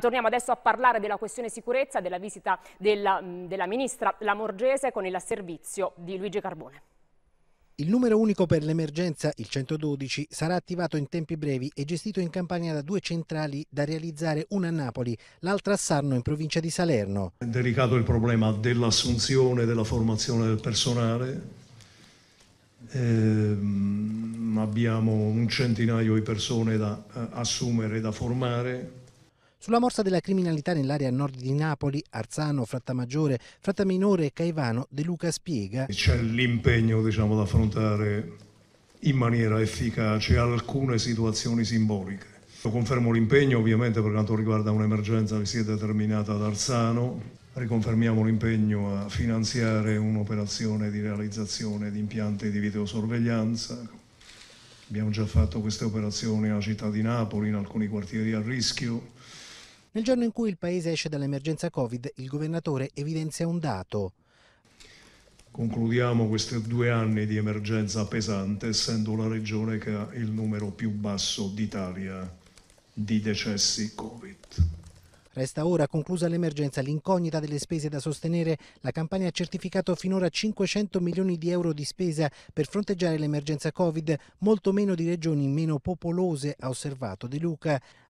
Torniamo adesso a parlare della questione sicurezza, della visita della, della ministra Lamorgese con il servizio di Luigi Carbone. Il numero unico per l'emergenza, il 112, sarà attivato in tempi brevi e gestito in campagna da due centrali da realizzare una a Napoli, l'altra a Sarno in provincia di Salerno. È delicato il problema dell'assunzione e della formazione del personale. Ehm, abbiamo un centinaio di persone da eh, assumere e da formare sulla morsa della criminalità nell'area nord di Napoli, Arzano, Frattamaggiore, Frattaminore e Caivano, De Luca spiega. C'è l'impegno diciamo, ad affrontare in maniera efficace alcune situazioni simboliche. Confermo l'impegno ovviamente per quanto riguarda un'emergenza che si è determinata ad Arzano, riconfermiamo l'impegno a finanziare un'operazione di realizzazione di impianti di videosorveglianza. Abbiamo già fatto queste operazioni nella città di Napoli, in alcuni quartieri a rischio. Nel giorno in cui il paese esce dall'emergenza Covid, il governatore evidenzia un dato. Concludiamo questi due anni di emergenza pesante, essendo la regione che ha il numero più basso d'Italia di decessi Covid. Resta ora, conclusa l'emergenza, l'incognita delle spese da sostenere. La campagna ha certificato finora 500 milioni di euro di spesa per fronteggiare l'emergenza Covid, molto meno di regioni meno popolose, ha osservato De Luca.